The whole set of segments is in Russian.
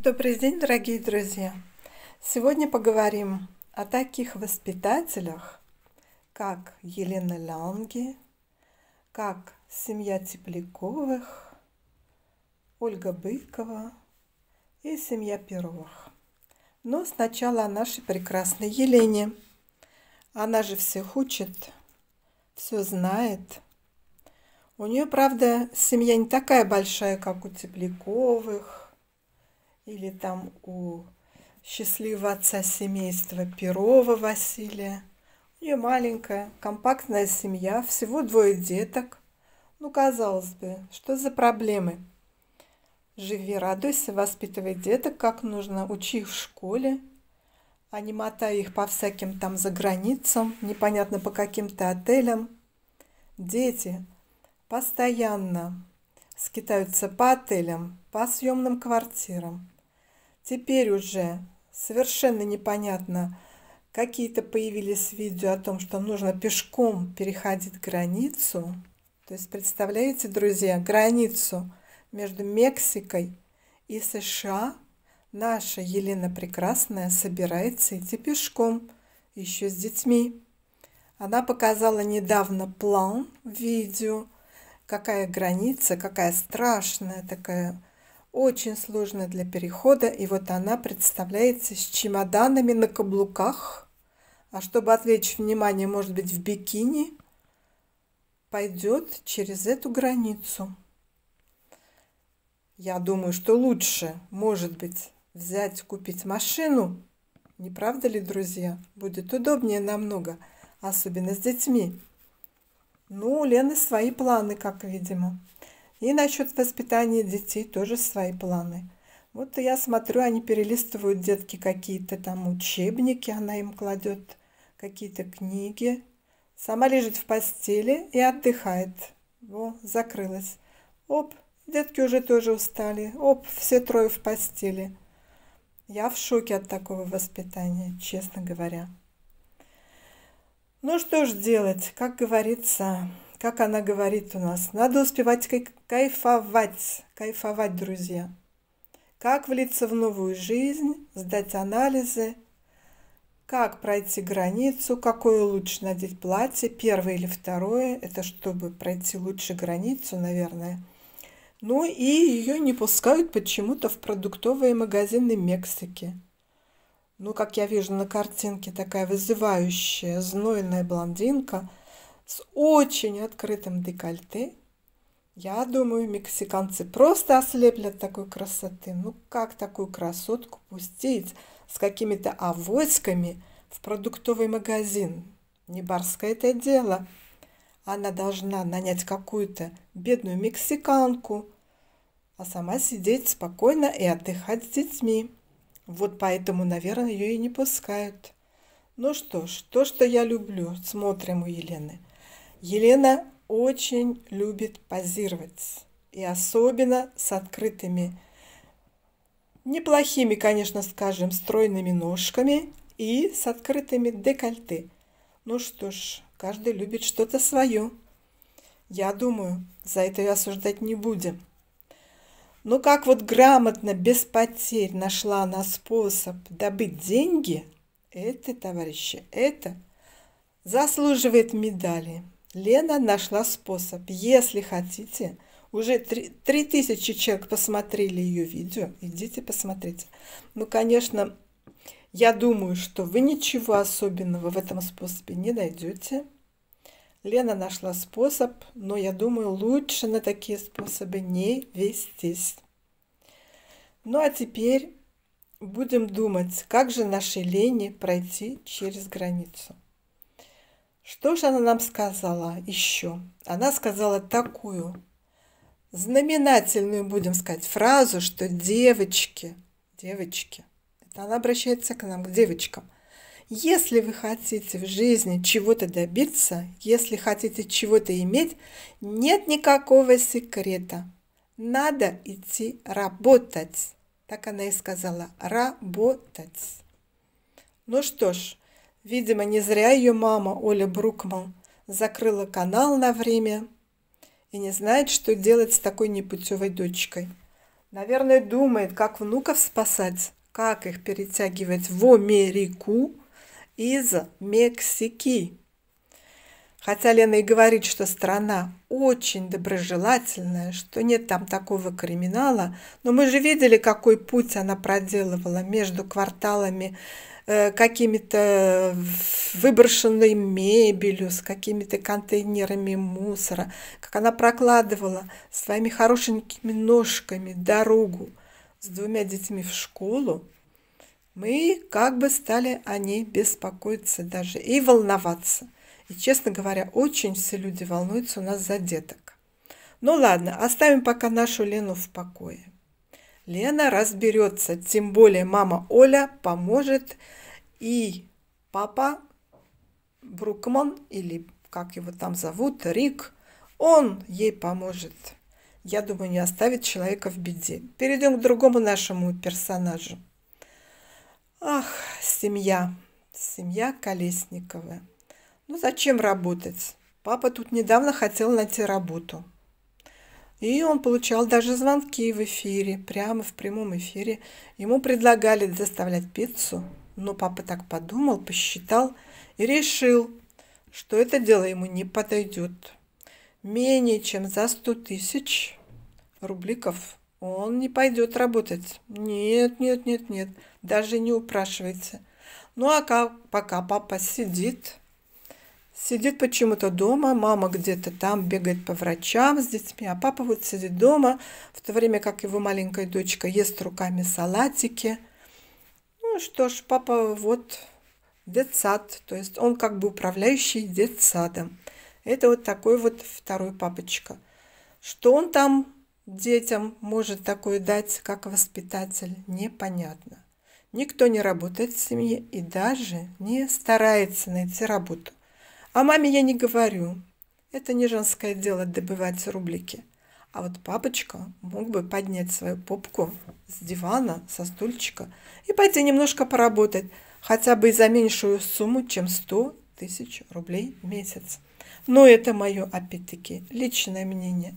Добрый день, дорогие друзья! Сегодня поговорим о таких воспитателях, как Елена Ланги, как семья Тепляковых, Ольга Быкова и семья Перовых. Но сначала о нашей прекрасной Елене. Она же всех учит, все знает. У нее, правда, семья не такая большая, как у Тепляковых, или там у счастливого отца семейства Перова Василия. У нее маленькая, компактная семья, всего двое деток. Ну, казалось бы, что за проблемы? Живи, радуйся, воспитывай деток, как нужно, учи их в школе, а не мотай их по всяким там за границам непонятно по каким-то отелям. Дети постоянно скитаются по отелям, по съемным квартирам – Теперь уже совершенно непонятно, какие-то появились видео о том, что нужно пешком переходить границу. То есть, представляете, друзья, границу между Мексикой и США наша Елена Прекрасная собирается идти пешком, еще с детьми. Она показала недавно план в видео, какая граница, какая страшная такая очень сложно для перехода, и вот она представляется с чемоданами на каблуках. А чтобы отвлечь внимание, может быть, в бикини, пойдет через эту границу. Я думаю, что лучше, может быть, взять, купить машину. Не правда ли, друзья? Будет удобнее намного, особенно с детьми. Ну, у Лены свои планы, как видимо. И насчет воспитания детей тоже свои планы. Вот я смотрю, они перелистывают детки какие-то там учебники, она им кладет какие-то книги. Сама лежит в постели и отдыхает. Во, закрылась. Оп, детки уже тоже устали. Оп, все трое в постели. Я в шоке от такого воспитания, честно говоря. Ну что ж делать, как говорится, как она говорит у нас, надо успевать кай кайфовать, кайфовать, друзья. Как влиться в новую жизнь, сдать анализы, как пройти границу, какое лучше надеть платье, первое или второе, это чтобы пройти лучше границу, наверное. Ну и ее не пускают почему-то в продуктовые магазины Мексики. Ну, как я вижу на картинке, такая вызывающая, знойная блондинка – с очень открытым декольте. Я думаю, мексиканцы просто ослеплят такой красоты. Ну как такую красотку пустить с какими-то авоськами в продуктовый магазин? Не барское это дело. Она должна нанять какую-то бедную мексиканку, а сама сидеть спокойно и отдыхать с детьми. Вот поэтому, наверное, ее и не пускают. Ну что ж, то, что я люблю, смотрим у Елены – Елена очень любит позировать, и особенно с открытыми, неплохими, конечно, скажем, стройными ножками и с открытыми декольте. Ну что ж, каждый любит что-то свое. Я думаю, за это и осуждать не будем. Но ну как вот грамотно, без потерь нашла она способ добыть деньги, это, товарищи, это заслуживает медали. Лена нашла способ. Если хотите, уже 3, 3000 человек посмотрели ее видео, идите посмотрите. Ну, конечно, я думаю, что вы ничего особенного в этом способе не найдете. Лена нашла способ, но я думаю, лучше на такие способы не вестись. Ну а теперь будем думать, как же нашей Лене пройти через границу. Что же она нам сказала еще? Она сказала такую знаменательную, будем сказать, фразу, что девочки, девочки, это она обращается к нам, к девочкам. Если вы хотите в жизни чего-то добиться, если хотите чего-то иметь, нет никакого секрета. Надо идти работать. Так она и сказала, работать. Ну что ж, Видимо, не зря ее мама, Оля Брукман, закрыла канал на время и не знает, что делать с такой непутевой дочкой. Наверное, думает, как внуков спасать, как их перетягивать в Америку из Мексики. Хотя Лена и говорит, что страна очень доброжелательная, что нет там такого криминала, но мы же видели, какой путь она проделывала между кварталами Э, какими-то выброшенной мебелью, с какими-то контейнерами мусора, как она прокладывала своими хорошенькими ножками дорогу с двумя детьми в школу, мы как бы стали о ней беспокоиться даже и волноваться. И, честно говоря, очень все люди волнуются у нас за деток. Ну ладно, оставим пока нашу Лену в покое. Лена разберется. Тем более мама Оля поможет и папа Брукман или как его там зовут, Рик, он ей поможет. Я думаю, не оставит человека в беде. Перейдем к другому нашему персонажу. Ах, семья, семья Колесникова. Ну зачем работать? Папа тут недавно хотел найти работу. И он получал даже звонки в эфире, прямо в прямом эфире. Ему предлагали доставлять пиццу, но папа так подумал, посчитал и решил, что это дело ему не подойдет. Менее чем за сто тысяч рубликов он не пойдет работать. Нет, нет, нет, нет, даже не упрашивается. Ну а пока папа сидит сидит почему-то дома, мама где-то там бегает по врачам с детьми, а папа вот сидит дома, в то время как его маленькая дочка ест руками салатики. Ну что ж, папа вот детсад, то есть он как бы управляющий детсадом. Это вот такой вот второй папочка. Что он там детям может такое дать, как воспитатель, непонятно. Никто не работает в семье и даже не старается найти работу. А маме я не говорю. Это не женское дело добывать рублики. А вот папочка мог бы поднять свою попку с дивана, со стульчика и пойти немножко поработать, хотя бы и за меньшую сумму, чем 100 тысяч рублей в месяц. Но это мое, опять-таки, личное мнение.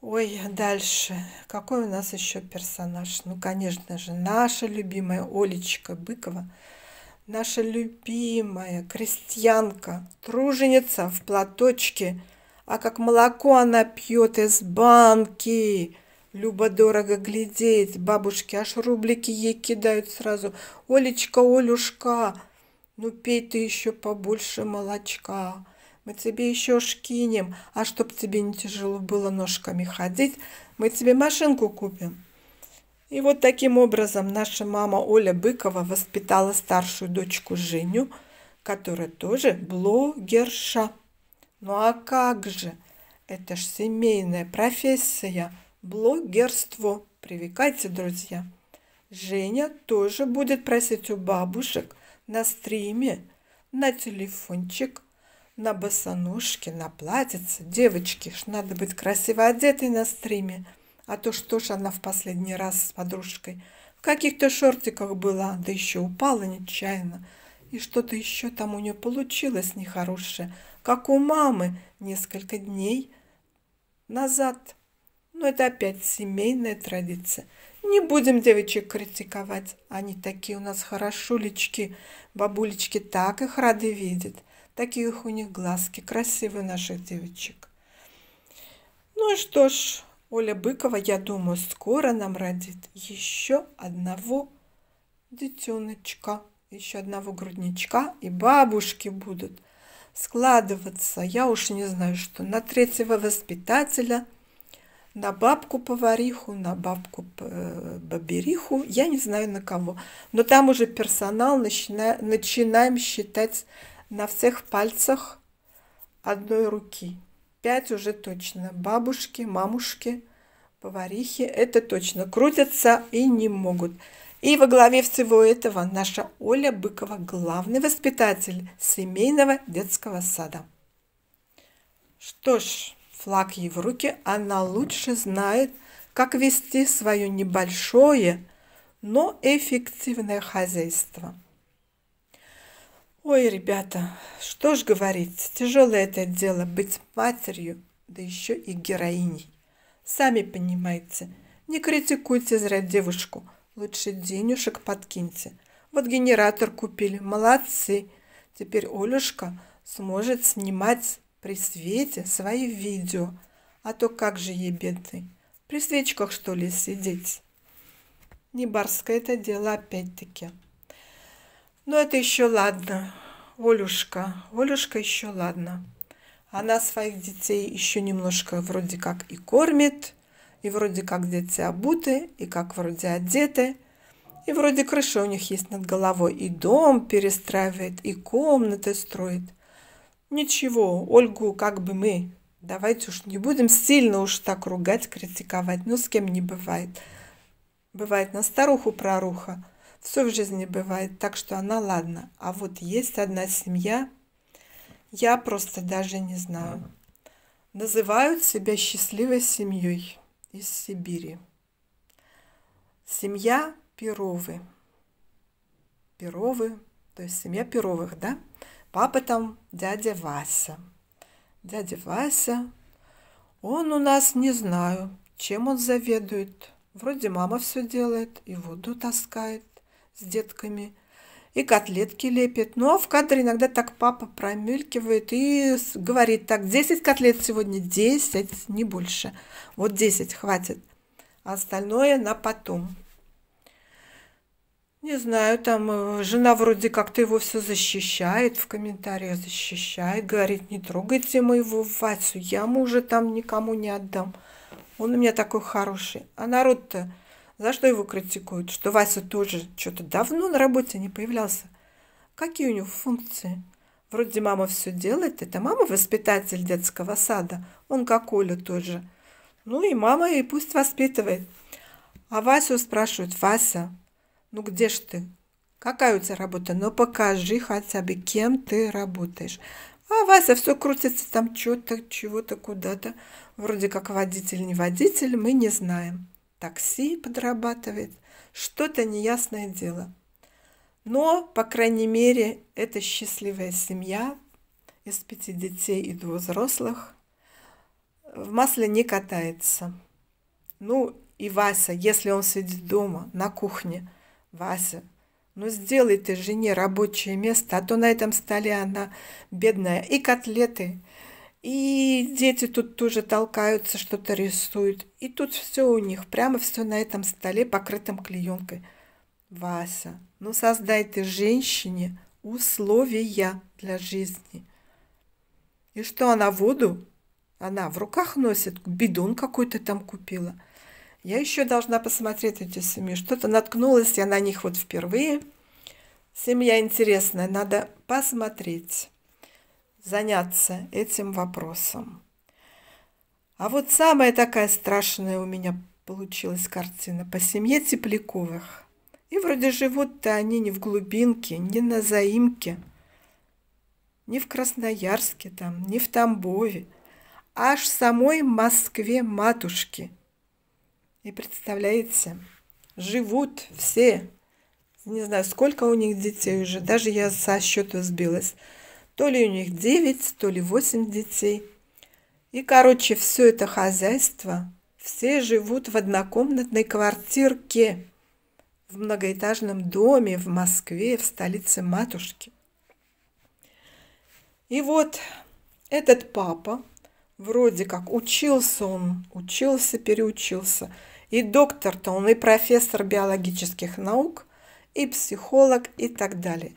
Ой, а дальше. Какой у нас еще персонаж? Ну, конечно же, наша любимая Олечка Быкова – наша любимая крестьянка, труженица в платочке, а как молоко она пьет из банки. Люба дорого глядеть, бабушки аж рублики ей кидают сразу. Олечка, Олюшка, ну пей ты еще побольше молочка. Мы тебе еще шкинем, а чтоб тебе не тяжело было ножками ходить, мы тебе машинку купим. И вот таким образом наша мама Оля Быкова воспитала старшую дочку Женю, которая тоже блогерша. Ну а как же? Это ж семейная профессия, блогерство. Привыкайте, друзья. Женя тоже будет просить у бабушек на стриме, на телефончик, на босоножке, на платьице. Девочки, ж надо быть красиво одетой на стриме – а то что ж она в последний раз с подружкой в каких-то шортиках была, да еще упала нечаянно. И что-то еще там у нее получилось нехорошее, как у мамы несколько дней назад. Но это опять семейная традиция. Не будем девочек критиковать. Они такие у нас хорошулечки. Бабулечки так их рады видят. Таких у них глазки красивые наших девочек. Ну и что ж, Оля Быкова, я думаю, скоро нам родит еще одного детеночка, еще одного грудничка, и бабушки будут складываться, я уж не знаю что, на третьего воспитателя, на бабку-повариху, на бабку-бабериху, э, я не знаю на кого. Но там уже персонал начинаем считать на всех пальцах одной руки. Пять уже точно. Бабушки, мамушки, поварихи, это точно. Крутятся и не могут. И во главе всего этого наша Оля Быкова, главный воспитатель семейного детского сада. Что ж, флаг ей в руки, она лучше знает, как вести свое небольшое, но эффективное хозяйство – Ой, ребята, что ж говорить, тяжелое это дело быть матерью, да еще и героиней. Сами понимаете, не критикуйте зря девушку, лучше денежек подкиньте. Вот генератор купили, молодцы. Теперь Олюшка сможет снимать при свете свои видео. А то как же ей бедной, при свечках что ли сидеть? Не барское это дело опять-таки. Но ну, это еще ладно. Олюшка, Олюшка еще ладно. Она своих детей еще немножко вроде как и кормит, и вроде как дети обуты, и как вроде одеты, и вроде крыша у них есть над головой, и дом перестраивает, и комнаты строит. Ничего, Ольгу как бы мы, давайте уж не будем сильно уж так ругать, критиковать, Но ну, с кем не бывает. Бывает на старуху проруха, все в жизни бывает так, что она ладно. А вот есть одна семья, я просто даже не знаю. Называют себя счастливой семьей из Сибири. Семья Перовы. Перовы, то есть семья Перовых, да? Папа там дядя Вася. Дядя Вася, он у нас не знаю, чем он заведует. Вроде мама все делает и воду таскает, с детками и котлетки лепит. но ну, а в кадре иногда так папа промелькивает и говорит так, 10 котлет сегодня, 10, не больше. Вот 10 хватит, а остальное на потом. Не знаю, там э, жена вроде как-то его все защищает, в комментариях защищает, говорит, не трогайте моего Васю, я мужа там никому не отдам. Он у меня такой хороший. А народ-то за что его критикуют? Что Вася тоже что-то давно на работе не появлялся. Какие у него функции? Вроде мама все делает, это мама воспитатель детского сада, он как Оля тоже. Ну и мама и пусть воспитывает. А Васю спрашивают, Вася, ну где ж ты? Какая у тебя работа? Ну покажи хотя бы, кем ты работаешь. А Вася все крутится там что-то, чего-то, куда-то. Вроде как водитель, не водитель, мы не знаем такси подрабатывает, что-то неясное дело. Но, по крайней мере, это счастливая семья из пяти детей и двух взрослых в масле не катается. Ну и Вася, если он сидит дома на кухне, Вася, ну сделай ты жене рабочее место, а то на этом столе она бедная и котлеты, и дети тут тоже толкаются, что-то рисуют. И тут все у них, прямо все на этом столе, покрытом клеенкой. Вася, ну создай ты женщине условия для жизни. И что она воду? Она в руках носит, бидон какой-то там купила. Я еще должна посмотреть эти семьи. Что-то наткнулась я на них вот впервые. Семья интересная, надо посмотреть заняться этим вопросом. А вот самая такая страшная у меня получилась картина по семье Тепляковых. И вроде живут-то они не в глубинке, не на заимке, не в Красноярске там, не в Тамбове, а аж в самой Москве матушки. И представляете, живут все, не знаю, сколько у них детей уже, даже я со счету сбилась – то ли у них девять, то ли 8 детей. И, короче, все это хозяйство, все живут в однокомнатной квартирке в многоэтажном доме в Москве, в столице матушки. И вот этот папа, вроде как учился он, учился, переучился. И доктор-то он, и профессор биологических наук, и психолог, и так далее.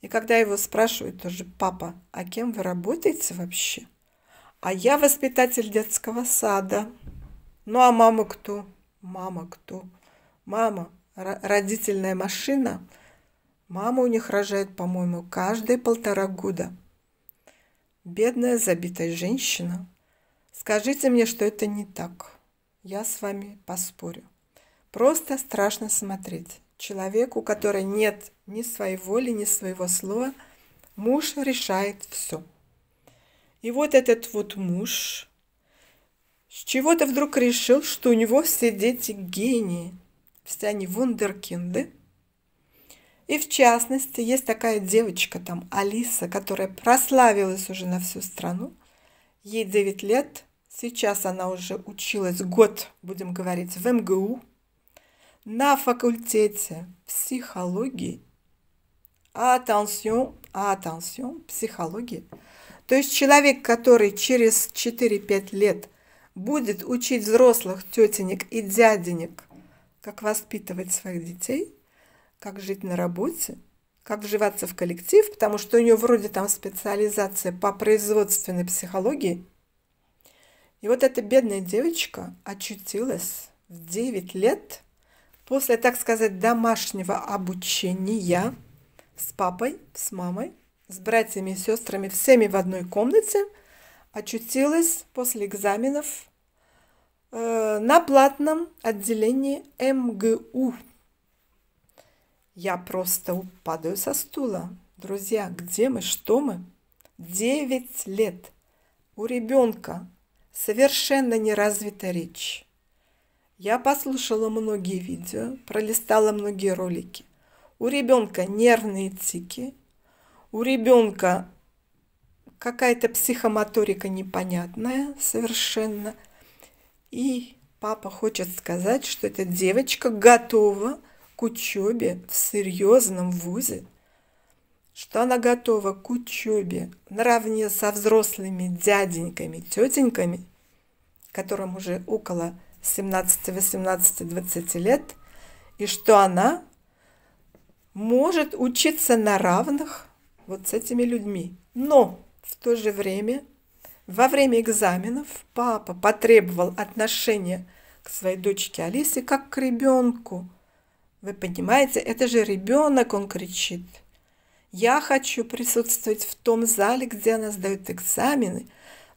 И когда его спрашивают тоже, папа, а кем вы работаете вообще? А я воспитатель детского сада. Ну а мама кто? Мама кто? Мама, родительная машина. Мама у них рожает, по-моему, каждые полтора года. Бедная забитая женщина. Скажите мне, что это не так. Я с вами поспорю. Просто страшно смотреть. Человеку, у которого нет ни своей воли, ни своего слова, муж решает все. И вот этот вот муж с чего-то вдруг решил, что у него все дети гении, все они вундеркинды. И в частности, есть такая девочка там, Алиса, которая прославилась уже на всю страну. Ей 9 лет, сейчас она уже училась год, будем говорить, в МГУ – на факультете психологии. Attention, attention, психологии. То есть человек, который через 4-5 лет будет учить взрослых тетенек и дяденек, как воспитывать своих детей, как жить на работе, как вживаться в коллектив, потому что у нее вроде там специализация по производственной психологии. И вот эта бедная девочка очутилась в 9 лет – после, так сказать, домашнего обучения с папой, с мамой, с братьями и сестрами, всеми в одной комнате, очутилась после экзаменов э, на платном отделении МГУ. Я просто падаю со стула. Друзья, где мы, что мы? Девять лет. У ребенка совершенно не развита речь. Я послушала многие видео, пролистала многие ролики. У ребенка нервные тики, у ребенка какая-то психомоторика непонятная совершенно. И папа хочет сказать, что эта девочка готова к учебе в серьезном вузе, что она готова к учебе наравне со взрослыми дяденьками, тетеньками, которым уже около 17, 18, 20 лет, и что она может учиться на равных вот с этими людьми. Но в то же время, во время экзаменов, папа потребовал отношения к своей дочке Алисе как к ребенку. Вы понимаете, это же ребенок, он кричит. Я хочу присутствовать в том зале, где она сдает экзамены.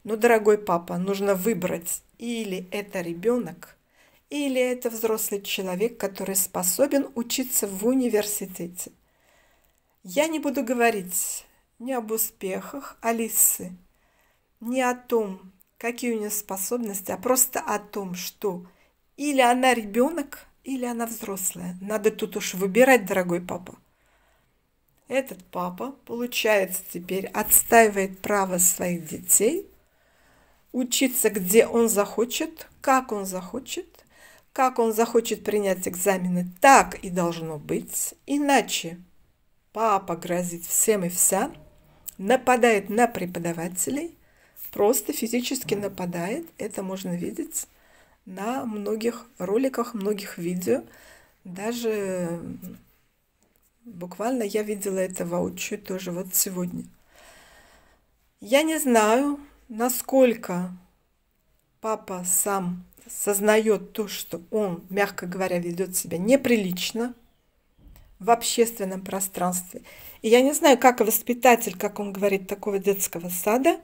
Но, дорогой папа, нужно выбрать или это ребенок, или это взрослый человек, который способен учиться в университете. Я не буду говорить ни об успехах Алисы, ни о том, какие у нее способности, а просто о том, что или она ребенок, или она взрослая. Надо тут уж выбирать, дорогой папа. Этот папа, получается, теперь отстаивает право своих детей учиться, где он захочет, как он захочет, как он захочет принять экзамены, так и должно быть. Иначе папа грозит всем и вся, нападает на преподавателей, просто физически нападает. Это можно видеть на многих роликах, многих видео. Даже буквально я видела это воочию тоже вот сегодня. Я не знаю, насколько папа сам сознает то, что он, мягко говоря, ведет себя неприлично в общественном пространстве. И я не знаю, как воспитатель, как он говорит, такого детского сада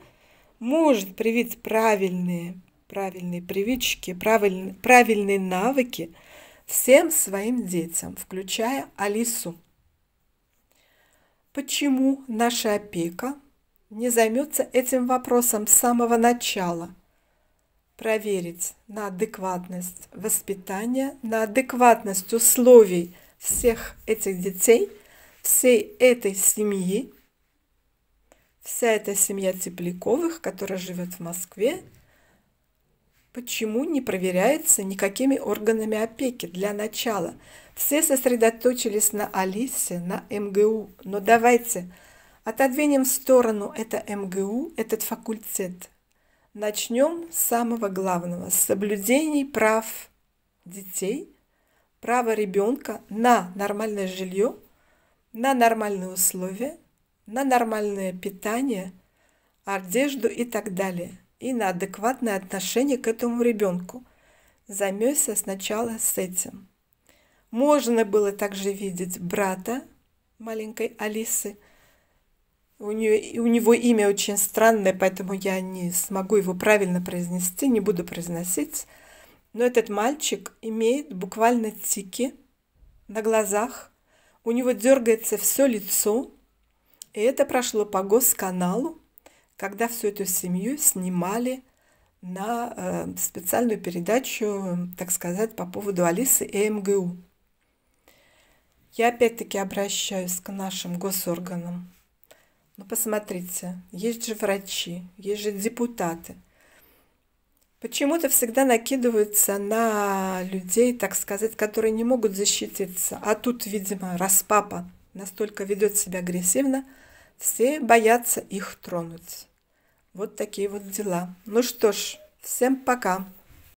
может привить правильные, правильные привычки, правильные, правильные навыки всем своим детям, включая Алису. Почему наша опека – не займется этим вопросом с самого начала. Проверить на адекватность воспитания, на адекватность условий всех этих детей, всей этой семьи, вся эта семья Тепляковых, которая живет в Москве, почему не проверяется никакими органами опеки для начала. Все сосредоточились на Алисе, на МГУ, но давайте – Отодвинем в сторону это МГУ, этот факультет. Начнем с самого главного, с соблюдений прав детей, права ребенка на нормальное жилье, на нормальные условия, на нормальное питание, одежду и так далее, и на адекватное отношение к этому ребенку. Займемся сначала с этим. Можно было также видеть брата маленькой Алисы – у, нее, у него имя очень странное, поэтому я не смогу его правильно произнести, не буду произносить. Но этот мальчик имеет буквально тики на глазах, у него дергается все лицо, и это прошло по госканалу, когда всю эту семью снимали на э, специальную передачу, так сказать, по поводу Алисы и МГУ. Я опять-таки обращаюсь к нашим госорганам. Ну, посмотрите, есть же врачи, есть же депутаты. Почему-то всегда накидываются на людей, так сказать, которые не могут защититься. А тут, видимо, раз папа настолько ведет себя агрессивно, все боятся их тронуть. Вот такие вот дела. Ну что ж, всем пока.